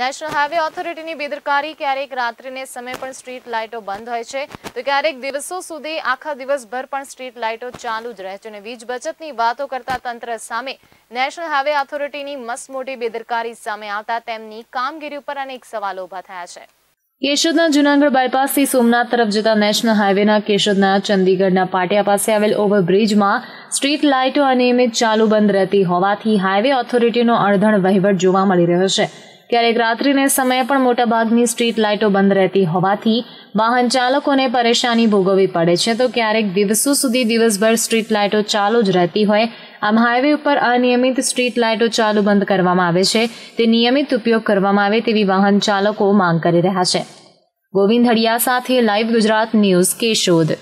national highway ઓથોરિટીની બેદરકારી ક્યારેક રાત્રિને સમય પણ સ્ટ્રીટ લાઇટો બંધ હોય છે તો ક્યારેક દિવસો સુધી આખા દિવસભર પણ સ્ટ્રીટ લાઇટો ચાલુ જ રહે છે અને વીજ બચતની વાતો કરતા તંત્ર સામે નેશનલ હાઈવે ઓથોરિટીની મસમોટી બેદરકારી સામે આવતા તેમની કામગીરી ઉપર અનેક સવાલો ઊભા થયા છે કેશોદના જુનાગઢ બાયપાસથી સોમનાથ તરફ જતા નેશનલ હાઈવેના કેશોદના ચંદીગઢના પાટિયા પાસે આવેલ ઓવરબ્રિજમાં સ્ટ્રીટ લાઇટો અનિયમિત ચાલુ બંધ રહેતી હોવાથી હાઈવે ઓથોરિટીનો અડધણ વહીવટ જોવા મળી રહ્યો છે ક્યારેક રાત્રિને સમયે પણ મોટાભાગની સ્ટ્રીટ લાઇટો બંધ રહેતી હોવાથી વાહન ચાલકોને પરેશાની ભોગવવી પડે છે તો ક્યારેક દિવસો સુધી દિવસભર સ્ટ્રીટ લાઇટો ચાલુ જ રહેતી હોય આમ હાઈવે ઉપર અનિયમિત સ્ટ્રીટ લાઇટો ચાલુ બંધ કરવામાં આવે છે તે નિયમિત ઉપયોગ કરવામાં આવે તેવી વાહન ચાલકો માંગ કરી રહ્યા છે ગોવિંદ હડિયા સાથે લાઈવ ગુજરાત ન્યૂઝ કેશોદ